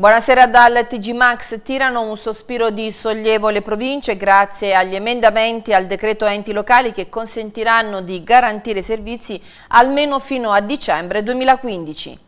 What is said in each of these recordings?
Buonasera dal TG Max. Tirano un sospiro di sollievo le province grazie agli emendamenti al decreto enti locali che consentiranno di garantire servizi almeno fino a dicembre 2015.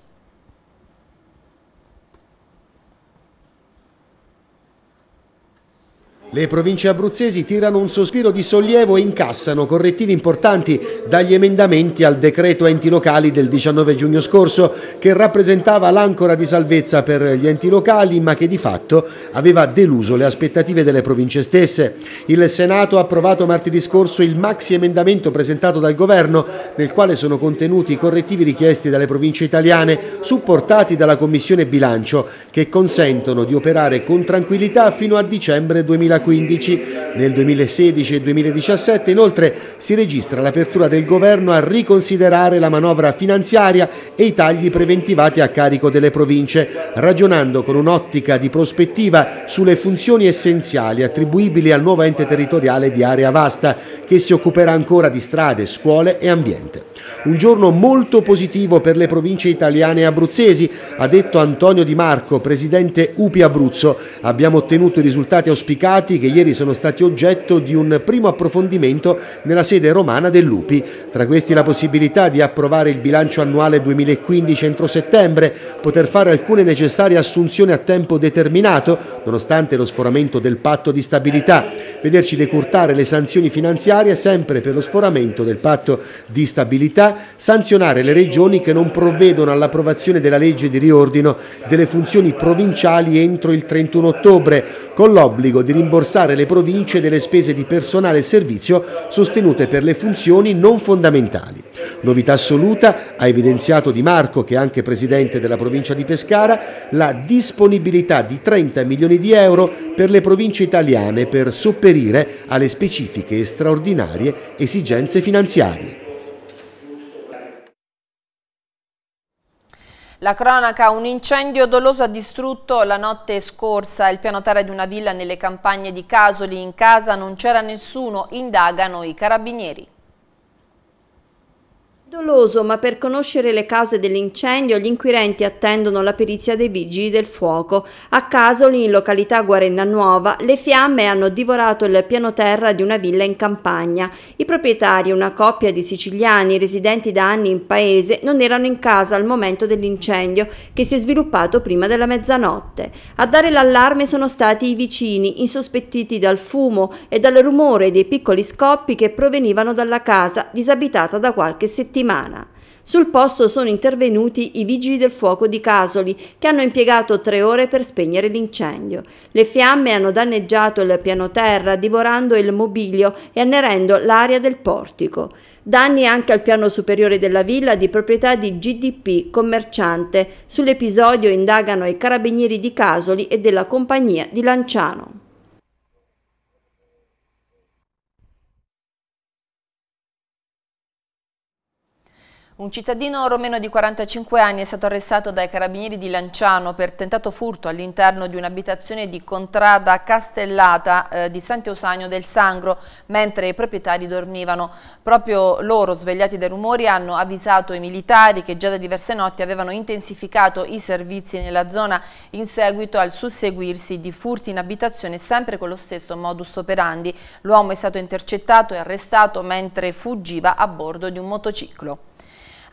Le province abruzzesi tirano un sospiro di sollievo e incassano correttivi importanti dagli emendamenti al decreto enti locali del 19 giugno scorso che rappresentava l'ancora di salvezza per gli enti locali ma che di fatto aveva deluso le aspettative delle province stesse. Il Senato ha approvato martedì scorso il maxi emendamento presentato dal governo nel quale sono contenuti i correttivi richiesti dalle province italiane supportati dalla Commissione Bilancio che consentono di operare con tranquillità fino a dicembre 2015. 2015, nel 2016 e 2017 inoltre si registra l'apertura del governo a riconsiderare la manovra finanziaria e i tagli preventivati a carico delle province, ragionando con un'ottica di prospettiva sulle funzioni essenziali attribuibili al nuovo ente territoriale di area vasta, che si occuperà ancora di strade, scuole e ambiente. Un giorno molto positivo per le province italiane e abruzzesi, ha detto Antonio Di Marco, presidente UPI Abruzzo. Abbiamo ottenuto i risultati auspicati che ieri sono stati oggetto di un primo approfondimento nella sede romana dell'UPI. Tra questi la possibilità di approvare il bilancio annuale 2015 entro settembre, poter fare alcune necessarie assunzioni a tempo determinato, nonostante lo sforamento del patto di stabilità, vederci decurtare le sanzioni finanziarie sempre per lo sforamento del patto di stabilità possibilità sanzionare le regioni che non provvedono all'approvazione della legge di riordino delle funzioni provinciali entro il 31 ottobre, con l'obbligo di rimborsare le province delle spese di personale e servizio sostenute per le funzioni non fondamentali. Novità assoluta ha evidenziato Di Marco, che è anche presidente della provincia di Pescara, la disponibilità di 30 milioni di euro per le province italiane per sopperire alle specifiche e straordinarie esigenze finanziarie. La cronaca, un incendio doloso ha distrutto la notte scorsa il piano terra di una villa nelle campagne di Casoli. In casa non c'era nessuno, indagano i carabinieri. Doloso, ma per conoscere le cause dell'incendio gli inquirenti attendono la perizia dei vigili del fuoco. A Casoli, in località Guarenna Nuova, le fiamme hanno divorato il piano terra di una villa in campagna. I proprietari, una coppia di siciliani residenti da anni in paese, non erano in casa al momento dell'incendio che si è sviluppato prima della mezzanotte. A dare l'allarme sono stati i vicini, insospettiti dal fumo e dal rumore dei piccoli scoppi che provenivano dalla casa disabitata da qualche settimana settimana. Sul posto sono intervenuti i vigili del fuoco di Casoli, che hanno impiegato tre ore per spegnere l'incendio. Le fiamme hanno danneggiato il piano terra, divorando il mobilio e annerendo l'area del portico. Danni anche al piano superiore della villa di proprietà di GDP commerciante. Sull'episodio indagano i carabinieri di Casoli e della compagnia di Lanciano. Un cittadino romeno di 45 anni è stato arrestato dai carabinieri di Lanciano per tentato furto all'interno di un'abitazione di Contrada Castellata eh, di Sant'Eusagno del Sangro, mentre i proprietari dormivano. Proprio loro, svegliati dai rumori, hanno avvisato i militari che già da diverse notti avevano intensificato i servizi nella zona in seguito al susseguirsi di furti in abitazione sempre con lo stesso modus operandi. L'uomo è stato intercettato e arrestato mentre fuggiva a bordo di un motociclo.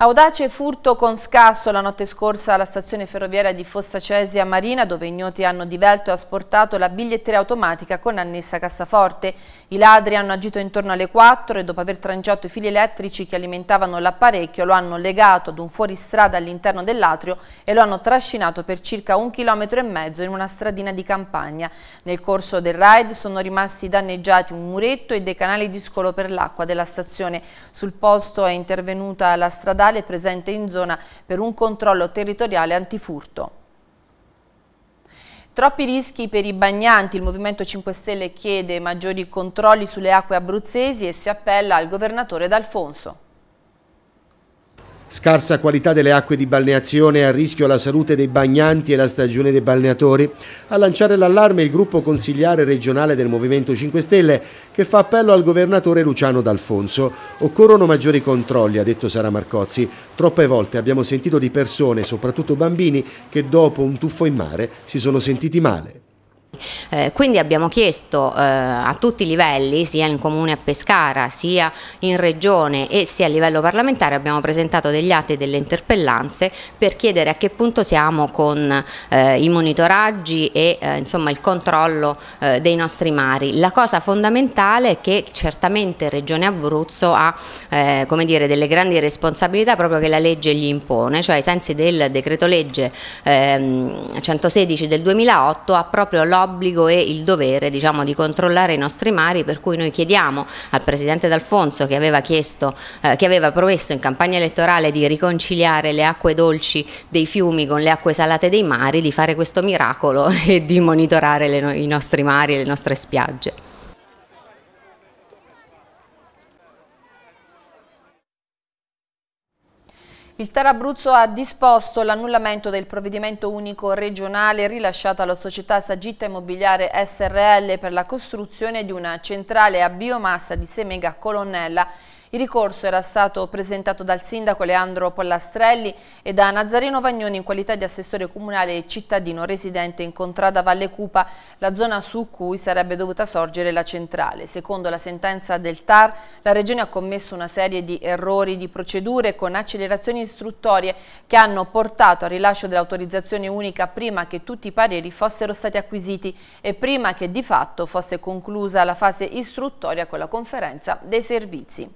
Audace furto con scasso la notte scorsa alla stazione ferroviaria di Fossa Cesia Marina, dove ignoti hanno divelto e asportato la biglietteria automatica con annessa cassaforte. I ladri hanno agito intorno alle 4 e dopo aver trangiato i fili elettrici che alimentavano l'apparecchio lo hanno legato ad un fuoristrada all'interno dell'atrio e lo hanno trascinato per circa un chilometro e mezzo in una stradina di campagna. Nel corso del raid sono rimasti danneggiati un muretto e dei canali di scolo per l'acqua della stazione. Sul posto è intervenuta la stradale statale presente in zona per un controllo territoriale antifurto. Troppi rischi per i bagnanti, il Movimento 5 Stelle chiede maggiori controlli sulle acque abruzzesi e si appella al governatore D'Alfonso scarsa qualità delle acque di balneazione e a rischio la salute dei bagnanti e la stagione dei balneatori, a lanciare l'allarme il gruppo consigliare regionale del Movimento 5 Stelle che fa appello al governatore Luciano D'Alfonso. Occorrono maggiori controlli, ha detto Sara Marcozzi. Troppe volte abbiamo sentito di persone, soprattutto bambini, che dopo un tuffo in mare si sono sentiti male. Eh, quindi abbiamo chiesto eh, a tutti i livelli, sia in Comune a Pescara, sia in Regione e sia a livello parlamentare, abbiamo presentato degli atti e delle interpellanze per chiedere a che punto siamo con eh, i monitoraggi e eh, insomma, il controllo eh, dei nostri mari. La cosa fondamentale è che certamente Regione Abruzzo ha eh, come dire, delle grandi responsabilità proprio che la legge gli impone, cioè ai sensi del decreto legge ehm, 116 del 2008 ha proprio l'obbligo l'obbligo e il dovere diciamo, di controllare i nostri mari per cui noi chiediamo al Presidente D'Alfonso che aveva, chiesto, eh, che aveva promesso in campagna elettorale di riconciliare le acque dolci dei fiumi con le acque salate dei mari di fare questo miracolo e di monitorare le, i nostri mari e le nostre spiagge. Il Tar ha disposto l'annullamento del provvedimento unico regionale rilasciato alla società Sagitta Immobiliare SRL per la costruzione di una centrale a biomassa di Semega Colonnella il ricorso era stato presentato dal sindaco Leandro Pollastrelli e da Nazareno Vagnoni in qualità di assessore comunale e cittadino residente in Contrada Valle Cupa, la zona su cui sarebbe dovuta sorgere la centrale. Secondo la sentenza del TAR, la Regione ha commesso una serie di errori di procedure con accelerazioni istruttorie che hanno portato al rilascio dell'autorizzazione unica prima che tutti i pareri fossero stati acquisiti e prima che di fatto fosse conclusa la fase istruttoria con la conferenza dei servizi.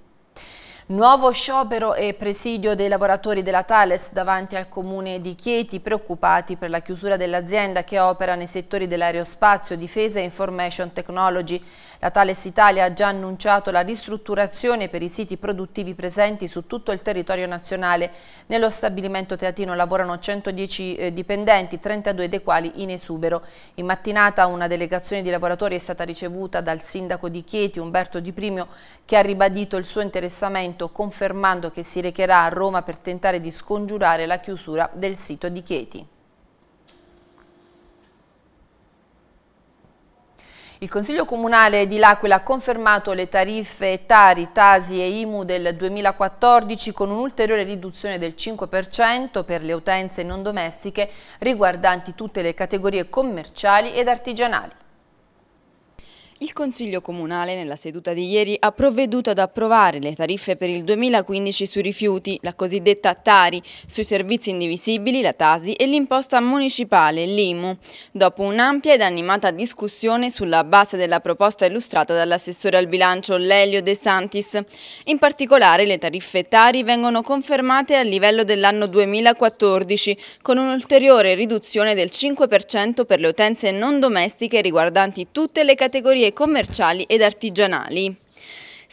Nuovo sciopero e presidio dei lavoratori della Thales davanti al comune di Chieti, preoccupati per la chiusura dell'azienda che opera nei settori dell'aerospazio, difesa e information technology. La Thales Italia ha già annunciato la ristrutturazione per i siti produttivi presenti su tutto il territorio nazionale. Nello stabilimento teatino lavorano 110 eh, dipendenti, 32 dei quali in esubero. In mattinata una delegazione di lavoratori è stata ricevuta dal sindaco di Chieti, Umberto Di Primio, che ha ribadito il suo interessamento confermando che si recherà a Roma per tentare di scongiurare la chiusura del sito di Chieti. Il Consiglio Comunale di L'Aquila ha confermato le tariffe Tari, Tasi e Imu del 2014 con un'ulteriore riduzione del 5% per le utenze non domestiche riguardanti tutte le categorie commerciali ed artigianali. Il Consiglio Comunale nella seduta di ieri ha provveduto ad approvare le tariffe per il 2015 sui rifiuti, la cosiddetta Tari, sui servizi indivisibili, la Tasi e l'imposta municipale, l'IMU, dopo un'ampia ed animata discussione sulla base della proposta illustrata dall'assessore al bilancio Lelio De Santis. In particolare le tariffe Tari vengono confermate a livello dell'anno 2014 con un'ulteriore riduzione del 5% per le utenze non domestiche riguardanti tutte le categorie commerciali ed artigianali.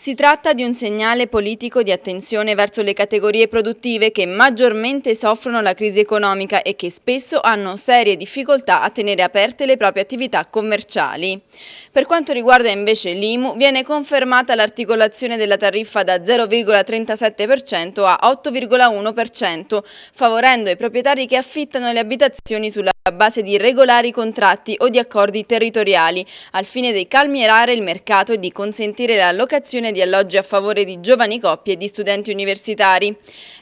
Si tratta di un segnale politico di attenzione verso le categorie produttive che maggiormente soffrono la crisi economica e che spesso hanno serie difficoltà a tenere aperte le proprie attività commerciali. Per quanto riguarda invece l'IMU, viene confermata l'articolazione della tariffa da 0,37% a 8,1%, favorendo i proprietari che affittano le abitazioni sulla base di regolari contratti o di accordi territoriali, al fine di calmierare il mercato e di consentire la locazione di alloggi a favore di giovani coppie e di studenti universitari.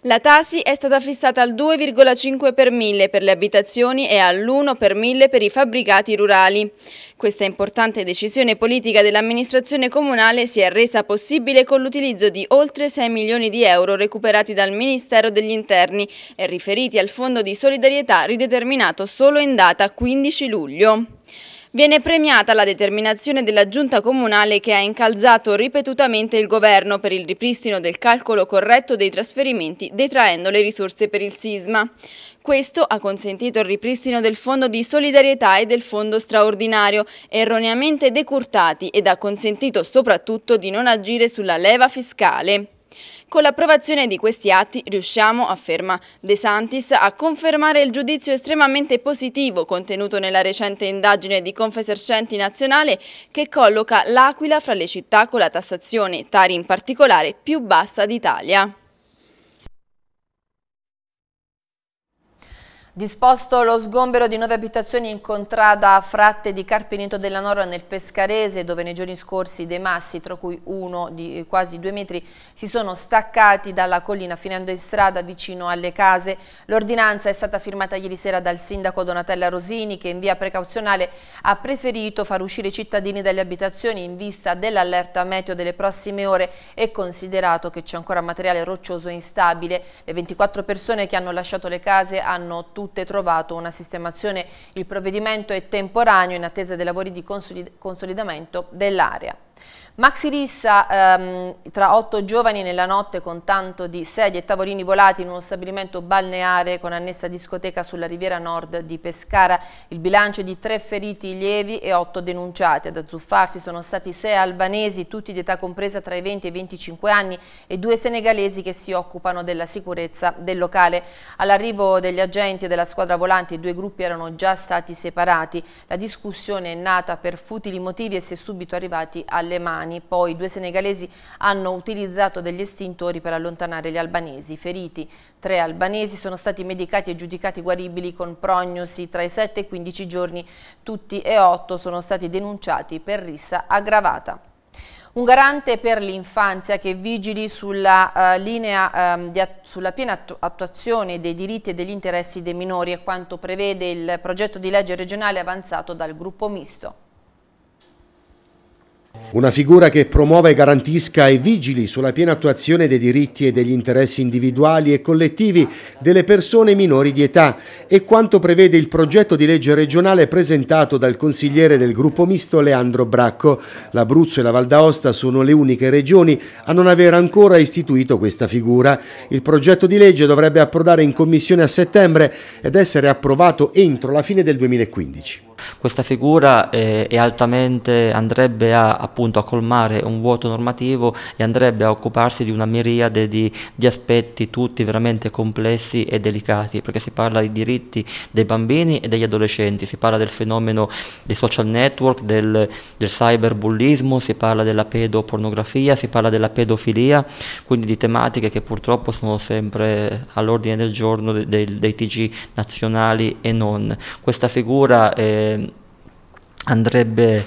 La Tasi è stata fissata al 2,5 per mille per le abitazioni e all'1 per mille per i fabbricati rurali. Questa importante decisione politica dell'amministrazione comunale si è resa possibile con l'utilizzo di oltre 6 milioni di euro recuperati dal Ministero degli Interni e riferiti al Fondo di solidarietà rideterminato solo in data 15 luglio. Viene premiata la determinazione della giunta comunale che ha incalzato ripetutamente il governo per il ripristino del calcolo corretto dei trasferimenti detraendo le risorse per il sisma. Questo ha consentito il ripristino del fondo di solidarietà e del fondo straordinario, erroneamente decurtati ed ha consentito soprattutto di non agire sulla leva fiscale. Con l'approvazione di questi atti riusciamo, afferma De Santis, a confermare il giudizio estremamente positivo contenuto nella recente indagine di Confesercenti Nazionale che colloca l'Aquila fra le città con la tassazione, Tari in particolare, più bassa d'Italia. Disposto lo sgombero di nove abitazioni in contrada Fratte di Carpineto della Norra nel Pescarese, dove nei giorni scorsi dei massi, tra cui uno di eh, quasi due metri, si sono staccati dalla collina finendo in strada vicino alle case. L'ordinanza è stata firmata ieri sera dal sindaco Donatella Rosini, che in via precauzionale ha preferito far uscire i cittadini dalle abitazioni in vista dell'allerta meteo delle prossime ore e considerato che c'è ancora materiale roccioso instabile. Le 24 persone che hanno lasciato le case hanno tutto tutte trovato una sistemazione. Il provvedimento è temporaneo in attesa dei lavori di consolidamento dell'area. Maxi Rissa, ehm, tra otto giovani nella notte con tanto di sedie e tavolini volati in uno stabilimento balneare con annessa discoteca sulla riviera nord di Pescara. Il bilancio di tre feriti lievi e otto denunciati. Ad azzuffarsi sono stati sei albanesi, tutti di età compresa tra i 20 e i 25 anni e due senegalesi che si occupano della sicurezza del locale. All'arrivo degli agenti della squadra volante i due gruppi erano già stati separati. La discussione è nata per futili motivi e si è subito arrivati alle mani italiani. Poi due senegalesi hanno utilizzato degli estintori per allontanare gli albanesi. Feriti tre albanesi sono stati medicati e giudicati guaribili con prognosi tra i 7 e i 15 giorni. Tutti e otto sono stati denunciati per rissa aggravata un garante per l'infanzia che vigili sulla, uh, linea, um, di, sulla piena attu attuazione dei diritti e degli interessi dei minori, è quanto prevede il progetto di legge regionale avanzato dal gruppo misto. Una figura che promuova e garantisca e vigili sulla piena attuazione dei diritti e degli interessi individuali e collettivi delle persone minori di età e quanto prevede il progetto di legge regionale presentato dal consigliere del gruppo misto Leandro Bracco. L'Abruzzo e la Val d'Aosta sono le uniche regioni a non aver ancora istituito questa figura. Il progetto di legge dovrebbe approdare in commissione a settembre ed essere approvato entro la fine del 2015. Questa figura eh, andrebbe a, appunto, a, colmare un vuoto normativo e andrebbe a occuparsi di una miriade di, di aspetti tutti veramente complessi e delicati, perché si parla di diritti dei bambini e degli adolescenti, si parla del fenomeno dei social network, del, del cyberbullismo, si parla della pedopornografia, si parla della pedofilia, quindi di tematiche che purtroppo sono sempre all'ordine del giorno dei, dei, dei TG nazionali e non. Questa figura eh, andrebbe,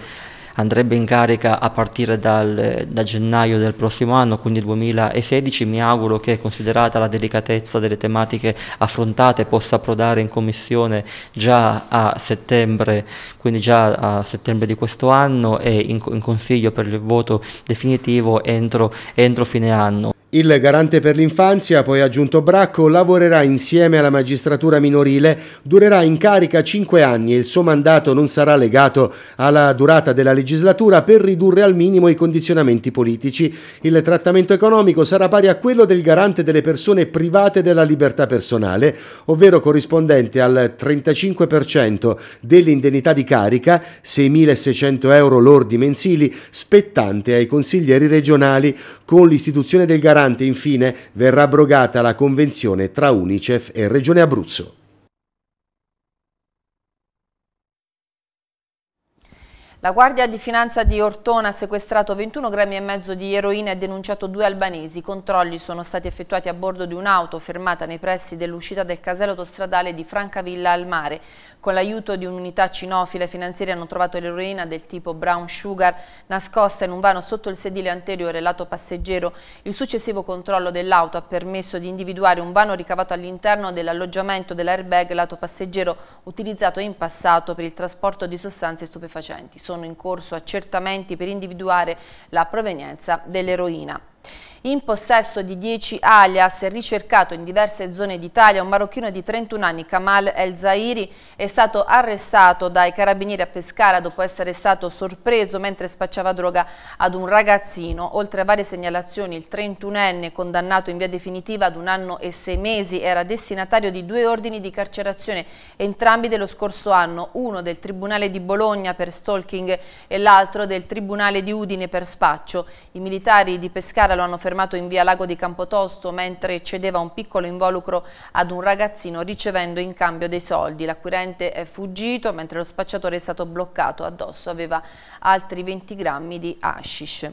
andrebbe, in carica a partire dal, da gennaio del prossimo anno, quindi 2016. Mi auguro che, considerata la delicatezza delle tematiche affrontate, possa approdare in commissione già a settembre, quindi già a settembre di questo anno e in, in consiglio per il voto definitivo entro, entro fine anno. Il garante per l'infanzia, poi aggiunto Bracco, lavorerà insieme alla magistratura minorile, durerà in carica 5 anni e il suo mandato non sarà legato alla durata della legislatura per ridurre al minimo i condizionamenti politici. Il trattamento economico sarà pari a quello del garante delle persone private della libertà personale, ovvero corrispondente al 35% dell'indennità di carica, 6.600 euro lordi mensili, spettante ai consiglieri regionali, con l'istituzione del garante Morante, infine, verrà abrogata la convenzione tra Unicef e Regione Abruzzo. La Guardia di Finanza di Ortona ha sequestrato 21 grammi e mezzo di eroina e denunciato due albanesi. I controlli sono stati effettuati a bordo di un'auto fermata nei pressi dell'uscita del casello autostradale di Francavilla al mare. Con l'aiuto di un'unità cinofile e finanziaria hanno trovato l'eroina del tipo brown sugar nascosta in un vano sotto il sedile anteriore lato passeggero. Il successivo controllo dell'auto ha permesso di individuare un vano ricavato all'interno dell'alloggiamento dell'airbag lato passeggero utilizzato in passato per il trasporto di sostanze stupefacenti. Sono in corso accertamenti per individuare la provenienza dell'eroina. In possesso di 10 alias ricercato in diverse zone d'Italia, un marocchino di 31 anni, Kamal El Zairi, è stato arrestato dai carabinieri a Pescara dopo essere stato sorpreso mentre spacciava droga ad un ragazzino. Oltre a varie segnalazioni, il 31enne condannato in via definitiva ad un anno e sei mesi era destinatario di due ordini di carcerazione, entrambi dello scorso anno, uno del Tribunale di Bologna per stalking e l'altro del Tribunale di Udine per spaccio. I militari di Pescara lo hanno fermato fermato in via Lago di Campotosto mentre cedeva un piccolo involucro ad un ragazzino ricevendo in cambio dei soldi. L'acquirente è fuggito mentre lo spacciatore è stato bloccato addosso, aveva altri 20 grammi di hashish.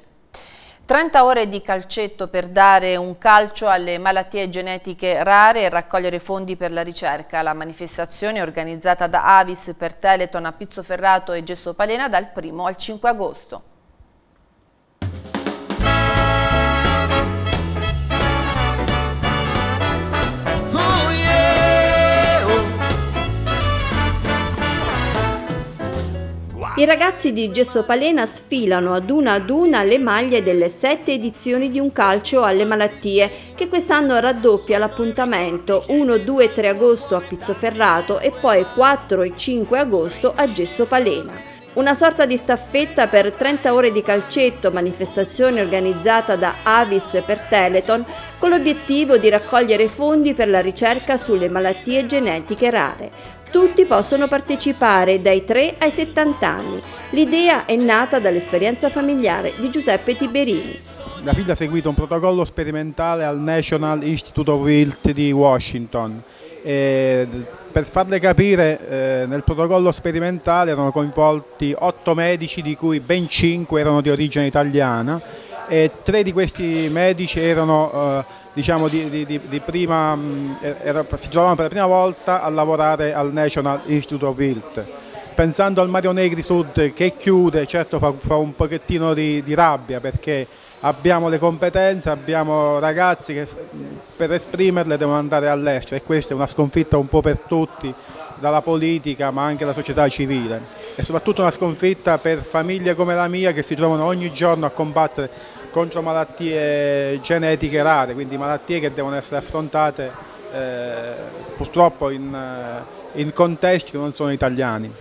30 ore di calcetto per dare un calcio alle malattie genetiche rare e raccogliere fondi per la ricerca. La manifestazione organizzata da Avis per Teleton a Pizzoferrato e Gesso Palena dal 1 al 5 agosto. I ragazzi di Gesso Palena sfilano ad una ad una le maglie delle sette edizioni di Un calcio alle malattie, che quest'anno raddoppia l'appuntamento 1, 2, e 3 agosto a Pizzoferrato e poi 4 e 5 agosto a Gesso Palena. Una sorta di staffetta per 30 ore di calcetto, manifestazione organizzata da Avis per Teleton, con l'obiettivo di raccogliere fondi per la ricerca sulle malattie genetiche rare. Tutti possono partecipare dai 3 ai 70 anni. L'idea è nata dall'esperienza familiare di Giuseppe Tiberini. La FID ha seguito un protocollo sperimentale al National Institute of Health di Washington. E per farle capire, eh, nel protocollo sperimentale erano coinvolti 8 medici, di cui ben 5 erano di origine italiana e tre di questi medici erano, eh, diciamo, di, di, di prima, mm, er, era, si trovavano per la prima volta a lavorare al National Institute of Health. Pensando al Mario Negri Sud che chiude, certo fa, fa un pochettino di, di rabbia perché abbiamo le competenze, abbiamo ragazzi che mm, per esprimerle devono andare all'estero e questa è una sconfitta un po' per tutti, dalla politica ma anche dalla società civile e soprattutto una sconfitta per famiglie come la mia che si trovano ogni giorno a combattere contro malattie genetiche rare, quindi malattie che devono essere affrontate eh, purtroppo in, eh, in contesti che non sono italiani.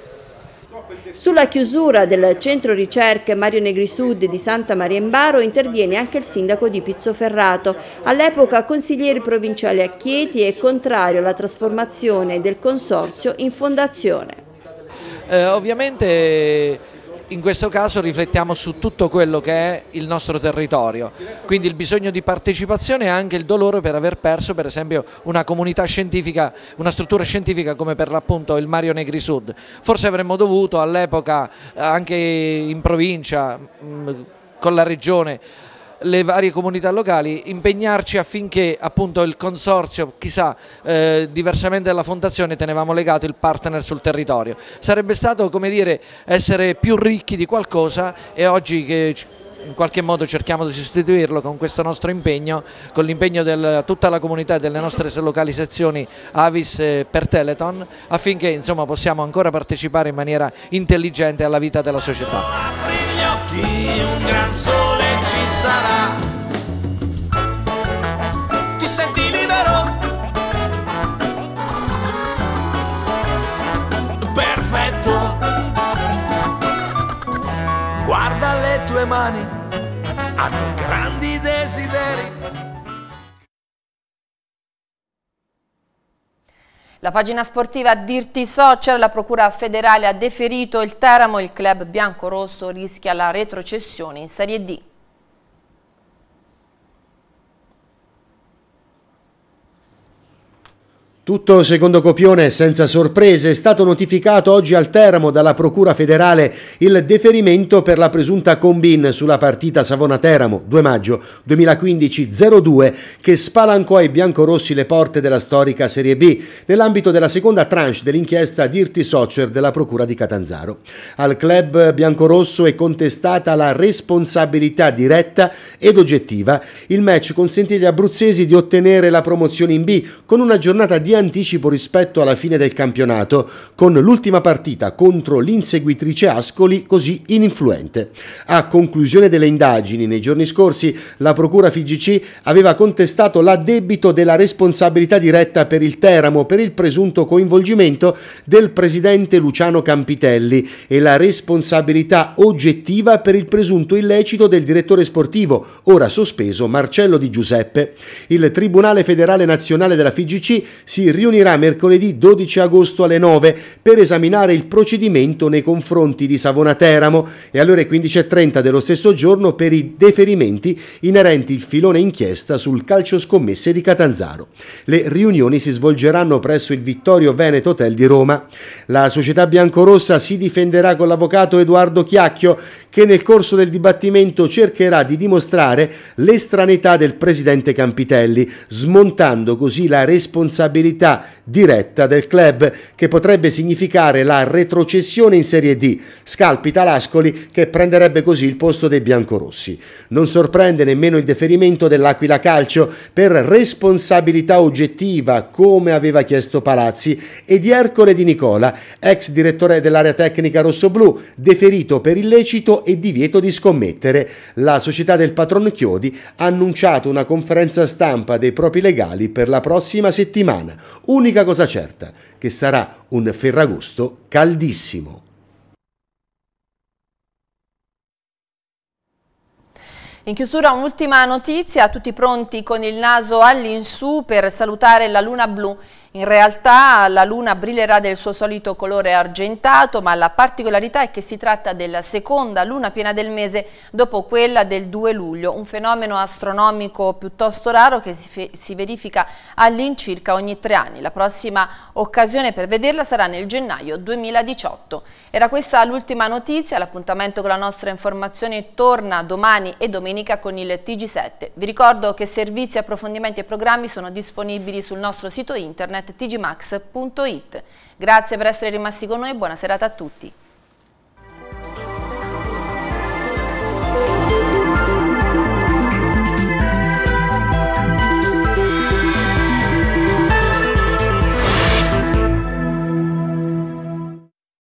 Sulla chiusura del centro ricerche Mario Negri Sud di Santa Maria Imbaro interviene anche il sindaco di Pizzoferrato. All'epoca consigliere provinciale a Chieti e contrario alla trasformazione del consorzio in fondazione. Eh, ovviamente in questo caso riflettiamo su tutto quello che è il nostro territorio, quindi il bisogno di partecipazione e anche il dolore per aver perso per esempio una comunità scientifica, una struttura scientifica come per l'appunto il Mario Negri Sud. Forse avremmo dovuto all'epoca eh, anche in provincia mm, con la regione le varie comunità locali impegnarci affinché appunto il consorzio, chissà, eh, diversamente dalla fondazione tenevamo legato il partner sul territorio. Sarebbe stato come dire essere più ricchi di qualcosa e oggi che in qualche modo cerchiamo di sostituirlo con questo nostro impegno, con l'impegno di tutta la comunità e delle nostre localizzazioni Avis per Teleton affinché insomma, possiamo ancora partecipare in maniera intelligente alla vita della società. Apri gli occhi, un gran sole sarà. Ti senti libero? Perfetto. Guarda le tue mani, hanno grandi desideri. La pagina sportiva Dirti Social, la Procura federale ha deferito il Teramo, il club bianco-rosso rischia la retrocessione in Serie D. Tutto secondo copione, senza sorprese, è stato notificato oggi al Teramo dalla Procura federale il deferimento per la presunta combin sulla partita Savona-Teramo 2 maggio 2015-02 che spalancò ai biancorossi le porte della storica Serie B nell'ambito della seconda tranche dell'inchiesta Dirty Soccer della Procura di Catanzaro. Al club biancorosso è contestata la responsabilità diretta ed oggettiva. Il match consentì agli abruzzesi di ottenere la promozione in B con una giornata di anticipo rispetto alla fine del campionato, con l'ultima partita contro l'inseguitrice Ascoli così ininfluente. A conclusione delle indagini nei giorni scorsi, la Procura FIGC aveva contestato l'addebito della responsabilità diretta per il Teramo per il presunto coinvolgimento del presidente Luciano Campitelli e la responsabilità oggettiva per il presunto illecito del direttore sportivo, ora sospeso, Marcello Di Giuseppe. Il Tribunale federale nazionale della FIGC si riunirà mercoledì 12 agosto alle 9 per esaminare il procedimento nei confronti di Savona Teramo e alle ore 15.30 dello stesso giorno per i deferimenti inerenti il filone inchiesta sul calcio scommesse di Catanzaro. Le riunioni si svolgeranno presso il Vittorio Veneto Hotel di Roma. La società biancorossa si difenderà con l'avvocato Edoardo Chiacchio che nel corso del dibattimento cercherà di dimostrare l'estraneità del presidente Campitelli, smontando così la responsabilità possibilità diretta del club che potrebbe significare la retrocessione in Serie D, scalpita l'Ascoli che prenderebbe così il posto dei biancorossi. Non sorprende nemmeno il deferimento dell'Aquila Calcio per responsabilità oggettiva come aveva chiesto Palazzi e di Ercole Di Nicola, ex direttore dell'area tecnica rossoblù, deferito per illecito e divieto di scommettere. La società del patron Chiodi ha annunciato una conferenza stampa dei propri legali per la prossima settimana. Unica cosa certa, che sarà un ferragosto caldissimo. In chiusura un'ultima notizia, tutti pronti con il naso all'insù per salutare la luna blu in realtà la luna brillerà del suo solito colore argentato, ma la particolarità è che si tratta della seconda luna piena del mese dopo quella del 2 luglio, un fenomeno astronomico piuttosto raro che si, si verifica all'incirca ogni tre anni. La prossima occasione per vederla sarà nel gennaio 2018. Era questa l'ultima notizia, l'appuntamento con la nostra informazione torna domani e domenica con il TG7. Vi ricordo che servizi, approfondimenti e programmi sono disponibili sul nostro sito internet tgmax.it. Grazie per essere rimasti con noi e buona serata a tutti.